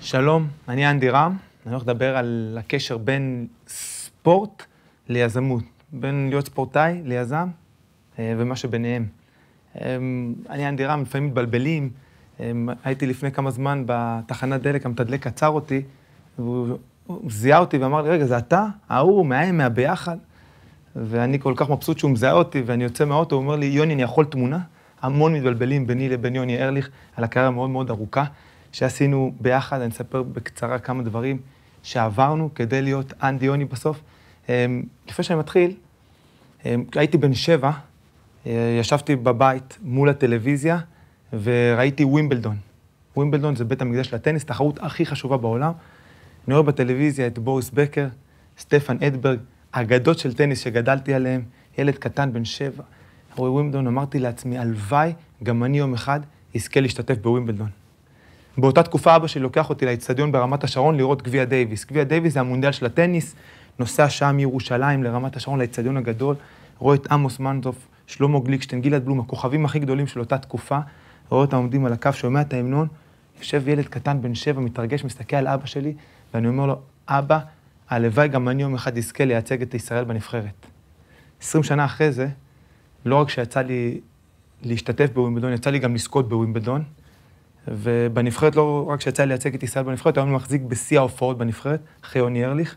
שלום, אני אנדי רם, אני הולך לדבר על הקשר בין ספורט ליזמות, בין להיות ספורטאי ליזם אה, ומה שביניהם. אמ, אני אנדי רם, לפעמים מתבלבלים. אמ, הייתי לפני כמה זמן בתחנת דלק, המתדלק עצר אותי, והוא זיהה אותי ואמר לי, רגע, זה אתה? ההוא, מהם, מהביחד? ואני כל כך מבסוט שהוא מזהה אותי, ואני יוצא מהאוטו, הוא אומר לי, יוני, אני יכול תמונה? המון מתבלבלים ביני לבין יוני ארליך על הקריירה מאוד מאוד ארוכה שעשינו ביחד, אני אספר בקצרה כמה דברים שעברנו כדי להיות אנדי יוני בסוף. אמ, לפני שאני מתחיל, אמ, הייתי בן שבע, אה, ישבתי בבית מול הטלוויזיה וראיתי ווימבלדון. ווימבלדון זה בית המקדש לטניס, תחרות הכי חשובה בעולם. אני רואה בטלוויזיה את בוריס בקר, סטפן אדברג, אגדות של טניס שגדלתי עליהן, ילד קטן בן שבע, ווימבלדון, אמרתי לעצמי, הלוואי גם אני יום אחד אזכה להשתתף בווימבלדון. באותה תקופה אבא שלי לוקח אותי לאצטדיון ברמת השרון לראות גביע דייוויס. גביע דייוויס זה המונדיאל של הטניס, נוסע שעה מירושלים לרמת השרון, לאצטדיון הגדול, רואה את עמוס מנדוף, שלמה גליקשטיין, גלעד בלום, הכוכבים הכי גדולים של אותה תקופה, רואה אותם עומדים על הקו, שומע את ההמנון, יושב ילד קטן בן שבע, מתרגש, מסתכל על אבא שלי, ואני אומר לו, אבא, הלוואי גם אני יום אחד אזכה לייצג את ישראל בנבחרת. 20 שנה אחרי זה, לא רק שיצא לי להשתתף בווימבלדון, יצא לי גם לזכות בווימבלדון. ובנבחרת, לא רק שיצא לי לייצג את ישראל בנבחרת, היום אני מחזיק בשיא ההופעות בנבחרת, אחרי יוני ארליך.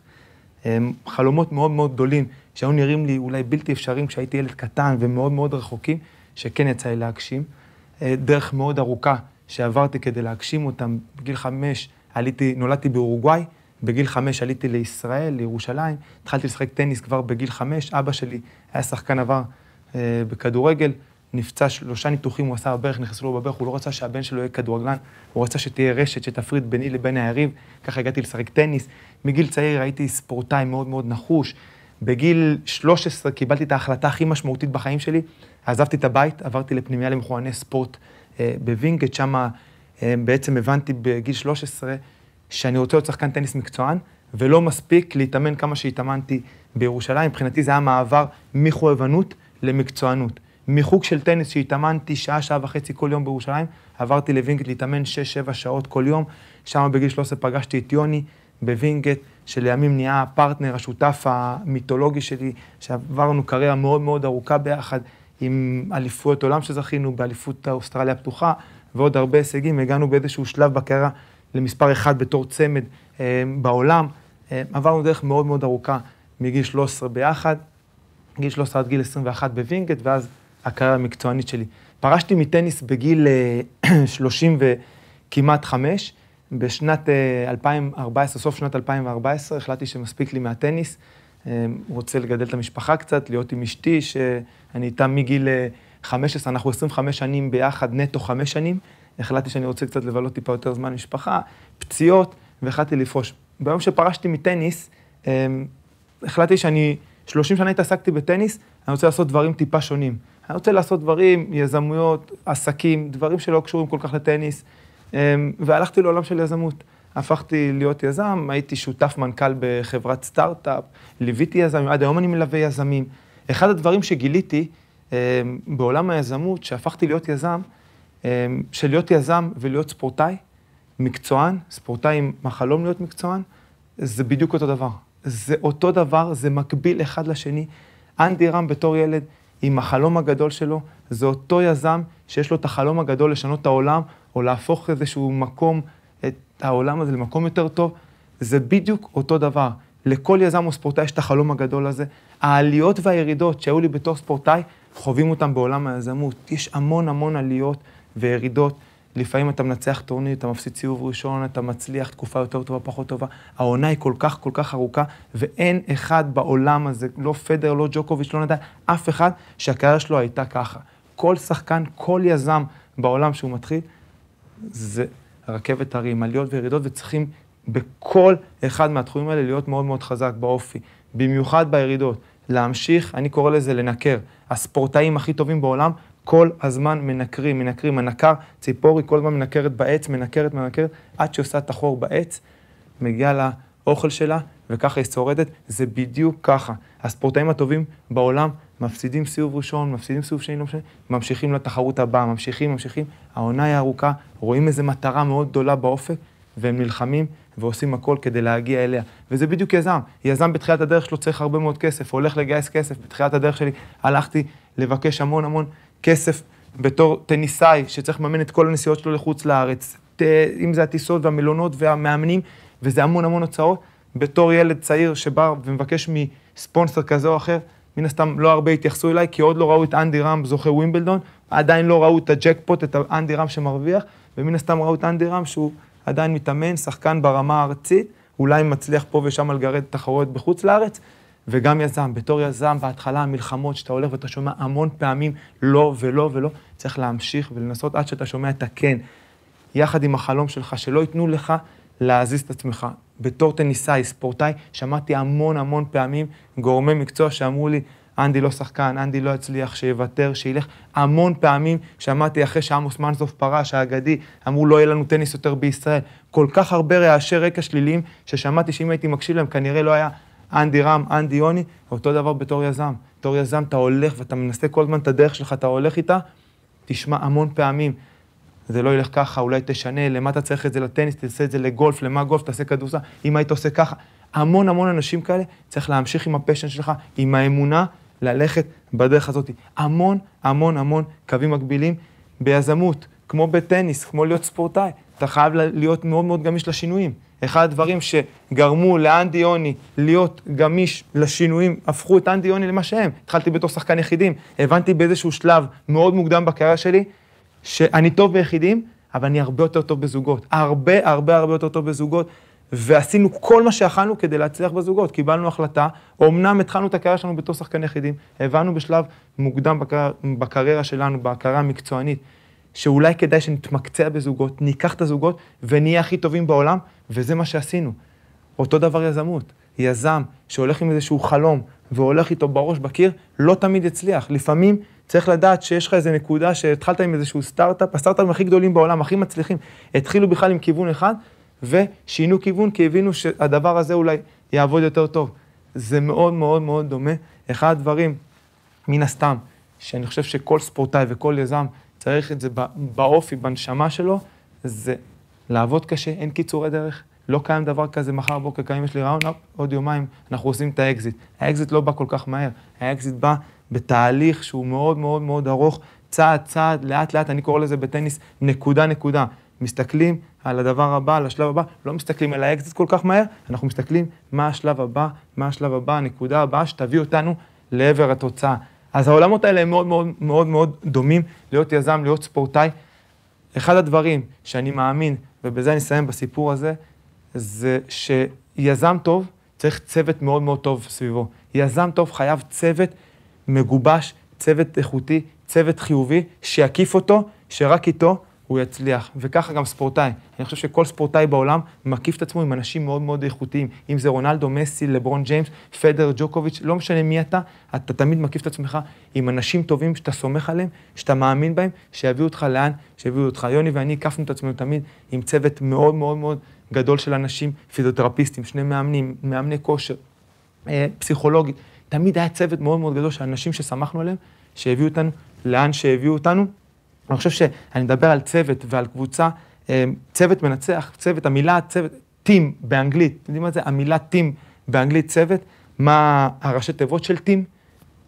אמ, חלומות מאוד מאוד גדולים, שהיו נראים לי אולי בלתי אפשריים כשהייתי ילד קטן ומאוד מאוד רחוקים, שכן יצא לי להגשים. אה, דרך מאוד ארוכה שעברתי כדי להגשים אותם. בגיל חמש עליתי, נולדתי באורוגוואי, בגיל חמש עליתי לישראל, לירושלים, התחלתי לשחק טניס כבר בגיל חמש, אבא שלי היה שחקן עבר אה, בכדורגל, נפצע שלושה ניתוחים, הוא עשה בברך, נכנסו לו בברך, הוא לא רצה שהבן שלו יהיה כדורגלן, הוא רצה שתהיה רשת שתפריד ביני לבין היריב, ככה הגעתי לשחק טניס. מגיל צעיר הייתי ספורטאי מאוד מאוד נחוש. בגיל 13 קיבלתי את ההחלטה הכי משמעותית בחיים שלי, עזבתי את הבית, עברתי לפנימיה למכונני ספורט אה, בווינגייט, שם אה, בעצם הבנתי בגיל 13 שאני רוצה להיות שחקן טניס מקצוען, ולא מספיק להתאמן כמה שהתאמנתי בירושלים. מבחינתי זה היה מעבר מחויבנות למקצוענות. מחוג של טניס שהתאמנתי שעה, שעה וחצי כל יום בירושלים, עברתי לווינגייט להתאמן 6-7 שעות כל יום. שם בגיל 13 פגשתי את יוני בווינגייט, שלימים נהיה הפרטנר, השותף המיתולוגי שלי, שעברנו קריירה מאוד מאוד ארוכה ביחד, עם אליפויות עולם שזכינו, באליפות אוסטרליה הפתוחה, ועוד הרבה הישגים. הגענו באיזשהו שלב בקריירה למספר אחד בתור צמד אה, בעולם. אה, עברנו דרך מאוד מאוד ארוכה מגיל 13 ביחד, מגיל 13 עד גיל 21 בווינגייט, ואז הקריירה המקצוענית שלי. פרשתי מטניס בגיל אה, 30 וכמעט 5. בשנת אה, 2014, סוף שנת 2014, החלטתי שמספיק לי מהטניס. אה, רוצה לגדל את המשפחה קצת, להיות עם אשתי, שאני איתה מגיל אה, 15, אנחנו 25 שנים ביחד, נטו 5 שנים. החלטתי שאני רוצה קצת לבלות טיפה יותר זמן משפחה, פציעות, והחלטתי לפרוש. ביום שפרשתי מטניס, אמ, החלטתי שאני, 30 שנה התעסקתי בטניס, אני רוצה לעשות דברים טיפה שונים. אני רוצה לעשות דברים, יזמויות, עסקים, דברים שלא קשורים כל כך לטניס. אמ, והלכתי לעולם של יזמות. הפכתי להיות יזם, הייתי שותף מנכ"ל בחברת סטארט-אפ, ליוויתי יזמים, עד היום אני מלווה יזמים. אחד הדברים שגיליתי אמ, בעולם היזמות, שהפכתי להיות יזם, אה, של להיות יזם ולהיות ספורטאי, מקצוען, ספורטאי עם החלום להיות מקצוען, זה בדיוק אותו דבר. זה אותו דבר, זה מקביל אחד לשני. אנדי רם בתור ילד, עם החלום הגדול שלו, זה אותו יזם שיש לו את החלום הגדול לשנות את העולם, או להפוך איזשהו מקום, את העולם הזה למקום יותר טוב. זה בדיוק אותו דבר. לכל יזם או ספורטאי יש את החלום הגדול הזה. העליות והירידות שהיו לי בתור ספורטאי, חווים אותם בעולם היזמות. יש המון המון עליות, וירידות. לפעמים אתה מנצח טורניר, אתה מפסיד סיבוב ראשון, אתה מצליח תקופה יותר טובה, פחות טובה. העונה היא כל כך כל כך ארוכה, ואין אחד בעולם הזה, לא פדר, לא ג'וקוביץ', לא נדע, אף אחד שהקריירה שלו הייתה ככה. כל שחקן, כל יזם בעולם שהוא מתחיל, זה רכבת הרים, עליות וירידות, וצריכים בכל אחד מהתחומים האלה להיות מאוד מאוד חזק באופי, במיוחד בירידות. להמשיך, אני קורא לזה לנקר. הספורטאים הכי טובים בעולם כל הזמן מנקרים, מנקרים, הנקר, ציפורי כל הזמן מנקרת בעץ, מנקרת, מנקרת, עד שהיא עושה את החור בעץ, מגיעה לאוכל שלה, וככה היא שורדת, זה בדיוק ככה. הספורטאים הטובים בעולם מפסידים סיבוב ראשון, מפסידים סיבוב שני, לא משנה, ממשיכים לתחרות הבאה, ממשיכים, ממשיכים. העונה היא ארוכה, רואים איזו מטרה מאוד גדולה באופק, והם נלחמים ועושים הכל כדי להגיע אליה. וזה בדיוק יזם. יזם בתחילת הדרך שלו צריך הרבה מאוד כסף, הולך לגייס כסף. בתחילת הדרך שלי הלכתי לבקש המון המון כסף בתור טניסאי שצריך לממן את כל הנסיעות שלו לחוץ לארץ, ת, אם זה הטיסות והמלונות והמאמנים, וזה המון המון הוצאות, בתור ילד צעיר שבא ומבקש מספונסר כזה או אחר, מן הסתם לא הרבה התייחסו אליי, כי עוד לא ראו את אנדי רם זוכה ווימבלדון, עדיין לא ראו את הג'קפוט, את אנדי רם שמרוויח, ומן הסתם ראו את אנדי רם שהוא עדיין מתאמן, שחקן ברמה הארצית, אולי מצליח פה ושם לגרד תחרויות בחוץ לארץ, וגם יזם, בתור יזם, בהתחלה המלחמות, שאתה הולך ואתה שומע המון פעמים לא ולא ולא, צריך להמשיך ולנסות עד שאתה שומע את הכן, יחד עם החלום שלך, שלא ייתנו לך להזיז את עצמך. בתור טניסאי, ספורטאי, שמעתי המון המון פעמים גורמי מקצוע שאמרו לי, אנדי לא שחקן, אנדי לא יצליח, שיוותר, שילך. המון פעמים שמעתי אחרי שעמוס מנזוף פרש, האגדי, אמרו לא יהיה לנו טניס יותר בישראל. כל כך הרבה רעשי רקע שליליים ששמעתי שאם הייתי מקשיב להם כנראה לא היה אנדי רם, אנדי יוני, אותו דבר בתור יזם. בתור יזם אתה הולך ואתה מנסה כל הזמן את הדרך שלך, אתה הולך איתה, תשמע המון פעמים, זה לא ילך ככה, אולי תשנה, למה אתה צריך את זה לטניס, תעשה את זה לגולף, למה גולף, תעשה כדורסל, אם היית עושה ככה. המון המון אנשים כאלה, צריך להמשיך עם הפשן שלך, עם האמונה, ללכת בדרך הזאת. המון המון המון קווים מקבילים ביזמות, כמו בטניס, כמו להיות ספורטאי. אתה חייב להיות מאוד מאוד גמיש לשינויים. אחד הדברים שגרמו לאנדי יוני להיות גמיש לשינויים, הפכו את אנדי יוני למה שהם. התחלתי בתור שחקן יחידים, הבנתי באיזשהו שלב מאוד מוקדם בקריירה שלי, שאני טוב ביחידים, אבל אני הרבה יותר טוב בזוגות. הרבה, הרבה, הרבה יותר טוב בזוגות. ועשינו כל מה שיכלנו כדי להצליח בזוגות. קיבלנו החלטה, אמנם התחלנו את הקריירה שלנו בתור שחקן יחידים, הבנו בשלב מוקדם בקר... בקריירה שלנו, בקריירה המקצוענית, שאולי כדאי שנתמקצע בזוגות, ניקח את הזוגות ונהיה הכי טובים בעולם, וזה מה שעשינו. אותו דבר יזמות. יזם שהולך עם איזשהו חלום והולך איתו בראש בקיר, לא תמיד יצליח. לפעמים צריך לדעת שיש לך איזו נקודה שהתחלת עם איזשהו סטארט-אפ, הסטארט-אפים הכי גדולים בעולם, הכי מצליחים, התחילו בכלל עם כיוון אחד, ושינו כיוון כי הבינו שהדבר הזה אולי יעבוד יותר טוב. זה מאוד מאוד מאוד דומה. אחד הדברים, מן הסתם, שאני חושב שכל ספורטאי וכל יזם צריך את זה באופי, בנשמה שלו, זה לעבוד קשה, אין קיצורי דרך. לא קיים דבר כזה מחר בוקר, קיים יש לי רעיון, עוד יומיים, אנחנו עושים את האקזיט. האקזיט לא בא כל כך מהר, האקזיט בא בתהליך שהוא מאוד מאוד מאוד ארוך, צעד צעד, לאט לאט, אני קורא לזה בטניס נקודה נקודה. מסתכלים על הדבר הבא, על השלב הבא, לא מסתכלים על האקזיט כל כך מהר, אנחנו מסתכלים מה השלב הבא, מה השלב הבא, הנקודה הבאה שתביא אותנו לעבר התוצאה. אז העולמות האלה הם מאוד מאוד מאוד מאוד דומים להיות יזם, להיות ספורטאי. אחד הדברים שאני מאמין, ובזה אני אסיים בסיפור הזה, זה שיזם טוב צריך צוות מאוד מאוד טוב סביבו. יזם טוב חייב צוות מגובש, צוות איכותי, צוות חיובי, שיקיף אותו, שרק איתו הוא יצליח, וככה גם ספורטאי. אני חושב שכל ספורטאי בעולם מקיף את עצמו עם אנשים מאוד מאוד איכותיים, אם זה רונלדו, מסי, לברון ג'יימס, פדר, ג'וקוביץ', לא משנה מי אתה, אתה תמיד מקיף את עצמך עם אנשים טובים שאתה סומך עליהם, שאתה מאמין בהם, שיביאו אותך לאן, שיביאו אותך. יוני ואני הקפנו את עצמנו תמיד עם צוות מאוד מאוד מאוד גדול של אנשים, פיזיותרפיסטים, שני מאמנים, מאמני כושר, אה, פסיכולוגית. תמיד היה צוות מאוד מאוד גדול של אנשים שסמכנו עליהם, שהביאו אותנו לאן שהביאו אותנו, אני חושב שאני מדבר על צוות ועל קבוצה, אה, צוות מנצח, צוות, המילה צוות, טים באנגלית, אתם יודעים מה זה? המילה טים באנגלית צוות, מה הראשי תיבות של טים?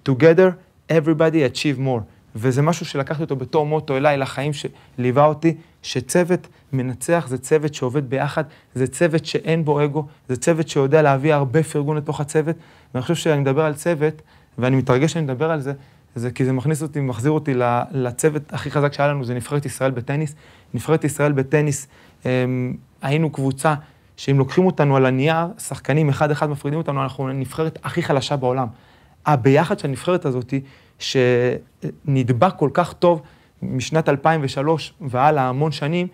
Together, everybody achieve more. וזה משהו שלקחתי אותו בתור מוטו אליי לחיים שליווה אותי, שצוות מנצח זה צוות שעובד ביחד, זה צוות שאין בו אגו, זה צוות שיודע להביא הרבה פרגון לתוך הצוות, ואני חושב שאני מדבר על צוות, ואני מתרגש שאני מדבר על זה, זה כי זה מכניס אותי, מחזיר אותי לצוות הכי חזק שהיה לנו, זה נבחרת ישראל בטניס. נבחרת ישראל בטניס, הם, אמ, היינו קבוצה שאם לוקחים אותנו על הנייר, שחקנים אחד-אחד מפרידים אותנו, אנחנו הנבחרת הכי חלשה בעולם. הביחד של הנבחרת הזאת, שנדבק כל כך טוב משנת 2003 והלאה המון שנים,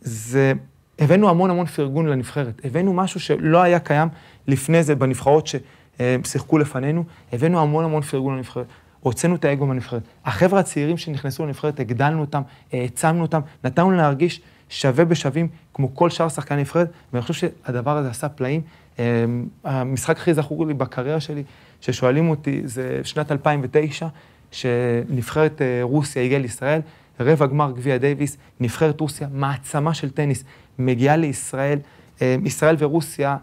זה... הבאנו המון המון פרגון לנבחרת. הבאנו משהו שלא היה קיים לפני זה בנבחרות ששיחקו אמ, לפנינו, הבאנו המון המון פרגון לנבחרת. הוצאנו את האגו מהנבחרת. החבר'ה הצעירים שנכנסו לנבחרת, הגדלנו אותם, אה, העצמנו אותם, נתנו להרגיש שווה בשווים, כמו כל שאר שחקני נבחרת, ואני חושב שהדבר הזה עשה פלאים. אה, המשחק הכי זכור לי בקריירה שלי, ששואלים אותי, זה שנת 2009, שנבחרת אה, רוסיה הגיעה לישראל, רבע גמר גביע דייוויס, נבחרת רוסיה, מעצמה של טניס, מגיעה לישראל, ישראל ורוסיה,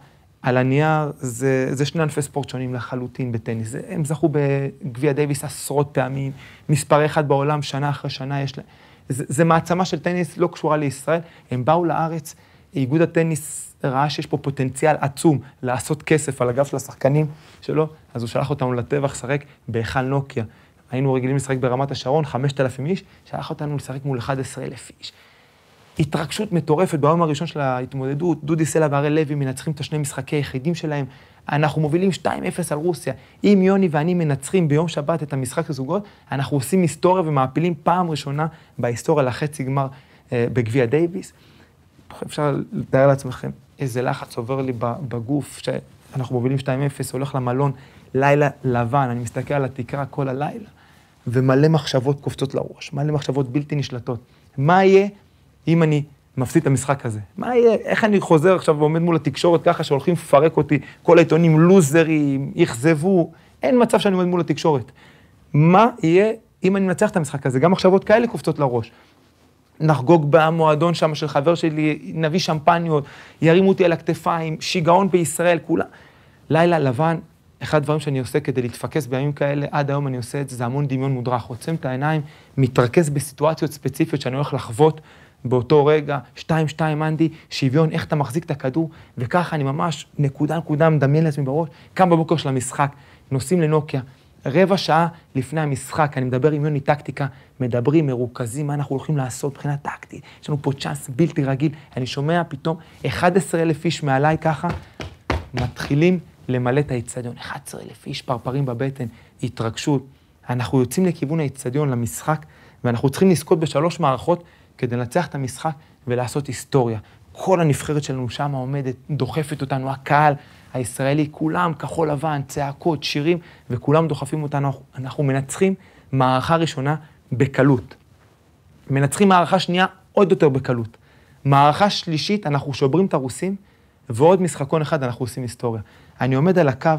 על הנייר, זה, זה שני ענפי ספורט שונים לחלוטין בטניס. הם זכו בגביע דייוויס עשרות פעמים, מספר אחד בעולם, שנה אחרי שנה יש להם. זה, זה מעצמה של טניס, לא קשורה לישראל. הם באו לארץ, איגוד הטניס ראה שיש פה פוטנציאל עצום לעשות כסף על הגב של השחקנים שלו, אז הוא שלח אותנו לטבח לשחק בהיכל נוקיה. היינו רגילים לשחק ברמת השרון, 5,000 איש, שלח אותנו לשחק מול 11,000 איש. התרגשות מטורפת ביום הראשון של ההתמודדות, דודי סלע והרי לוי מנצחים את השני משחקי היחידים שלהם, אנחנו מובילים 2-0 על רוסיה. אם יוני ואני מנצחים ביום שבת את המשחק הזוגות, אנחנו עושים היסטוריה ומעפילים פעם ראשונה בהיסטוריה לחצי גמר אה, בגביע דייוויס. אפשר לתאר לעצמכם איזה לחץ עובר לי בגוף, שאנחנו מובילים 2-0, הולך למלון, לילה לבן, אני מסתכל על התקרה כל הלילה, ומלא מחשבות קופצות לראש, מלא מחשבות בלתי נשלטות. מה יהיה אם אני מפסיד את המשחק הזה? מה יהיה? איך אני חוזר עכשיו ועומד מול התקשורת ככה שהולכים לפרק אותי, כל העיתונים לוזרים, אכזבו, אין מצב שאני עומד מול התקשורת. מה יהיה אם אני מנצח את המשחק הזה? גם מחשבות כאלה קופצות לראש. נחגוג במועדון שם של חבר שלי, נביא שמפניות, ירימו אותי על הכתפיים, שיגעון בישראל, כולם. לילה לבן, אחד הדברים שאני עושה כדי להתפקס בימים כאלה, עד היום אני עושה את זה, זה המון דמיון מודרך. עוצם את העיניים, מתרכז בסיטואציות ספציפיות שאני הולך לחוות. באותו רגע, 2-2 אנדי, שוויון, איך אתה מחזיק את הכדור, וככה אני ממש נקודה נקודה מדמיין לעצמי בראש, קם בבוקר של המשחק, נוסעים לנוקיה, רבע שעה לפני המשחק, אני מדבר עם יוני טקטיקה, מדברים, מרוכזים, מה אנחנו הולכים לעשות מבחינה טקטית, יש לנו פה צ'אנס בלתי רגיל, אני שומע פתאום 11,000 איש מעליי ככה, מתחילים למלא את האיצטדיון, 11,000 איש פרפרים בבטן, התרגשות. אנחנו יוצאים לכיוון האיצטדיון, למשחק, ואנחנו צריכים לזכות בשלוש מערכות כדי לנצח את המשחק ולעשות היסטוריה. כל הנבחרת שלנו שם עומדת, דוחפת אותנו, הקהל הישראלי, כולם כחול לבן, צעקות, שירים, וכולם דוחפים אותנו. אנחנו מנצחים מערכה ראשונה בקלות. מנצחים מערכה שנייה עוד יותר בקלות. מערכה שלישית, אנחנו שוברים את הרוסים, ועוד משחקון אחד אנחנו עושים היסטוריה. אני עומד על הקו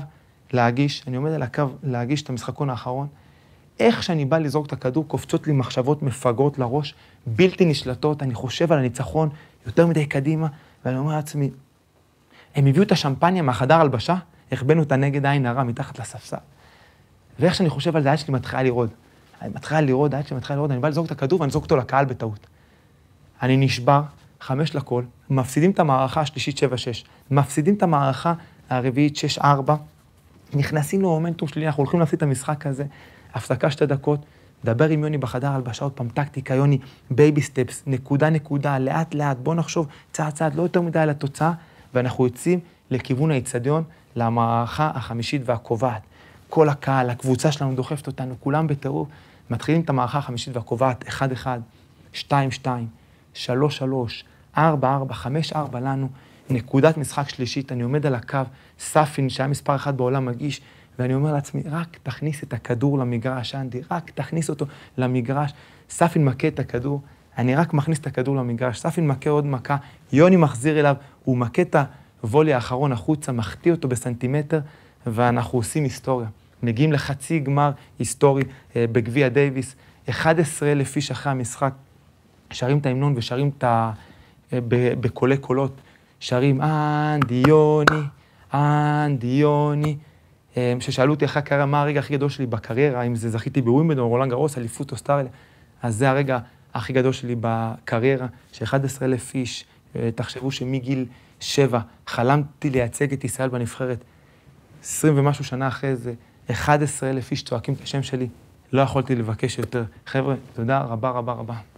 להגיש, אני עומד על הקו להגיש את המשחקון האחרון. איך שאני בא לזרוק את הכדור, קופצות לי מחשבות מפגרות לראש, בלתי נשלטות, אני חושב על הניצחון יותר מדי קדימה, ואני אומר לעצמי, הם הביאו את השמפניה מהחדר הלבשה, החבאנו אותה נגד עין הרע מתחת לספסל. ואיך שאני חושב על זה, עד שלי מתחילה לרעוד. אני מתחילה לרעוד, עד שלי מתחילה לרעוד, אני בא לזרוק את הכדור ואני זרוק אותו לקהל בטעות. אני נשבר, חמש לכל, מפסידים את המערכה השלישית שבע, שש. מפסידים את המערכה הרביעית שש, ארבע. נכנסים למומנטום שלילי, אנחנו הולכים להפסיד את המשחק הזה, הפסקה שתי דקות, דבר עם יוני בחדר הלבשה עוד פעם, טקטיקה, יוני, בייבי סטפס, נקודה נקודה, לאט לאט, בוא נחשוב צעד צעד, לא יותר מדי על התוצאה, ואנחנו יוצאים לכיוון האיצטדיון, למערכה החמישית והקובעת. כל הקהל, הקבוצה שלנו דוחפת אותנו, כולם בטירוף. מתחילים את המערכה החמישית והקובעת, 1-1, 2-2, 3-3, 4-4, 5-4 לנו, נקודת משחק שלישית, אני עומד על הקו, סאפין, שהיה מספר אחת בעולם, מגיש ואני אומר לעצמי, רק תכניס את הכדור למגרש, אנדי, רק תכניס אותו למגרש. ספין מכה את הכדור, אני רק מכניס את הכדור למגרש, ספין מכה עוד מכה, יוני מחזיר אליו, הוא מכה את הוולי האחרון החוצה, מחטיא אותו בסנטימטר, ואנחנו עושים היסטוריה. מגיעים לחצי גמר היסטורי אה, בגביע דייוויס, 11,000 איש אחרי המשחק שרים את ההמנון ושרים את ה... אה, בקולי קולות, שרים אנדי יוני, אנדי יוני, אמ, ששאלו אותי אחרי הקריירה, מה הרגע הכי גדול שלי בקריירה, אם זה זכיתי בווימבלדון, רולנד גרוס, אליפות או סטארל, אז זה הרגע הכי גדול שלי בקריירה, ש-11,000 איש, אה, תחשבו שמגיל שבע חלמתי לייצג את ישראל בנבחרת. 20 ומשהו שנה אחרי זה, 11,000 איש צועקים את השם שלי, לא יכולתי לבקש יותר. חבר'ה, תודה רבה רבה רבה.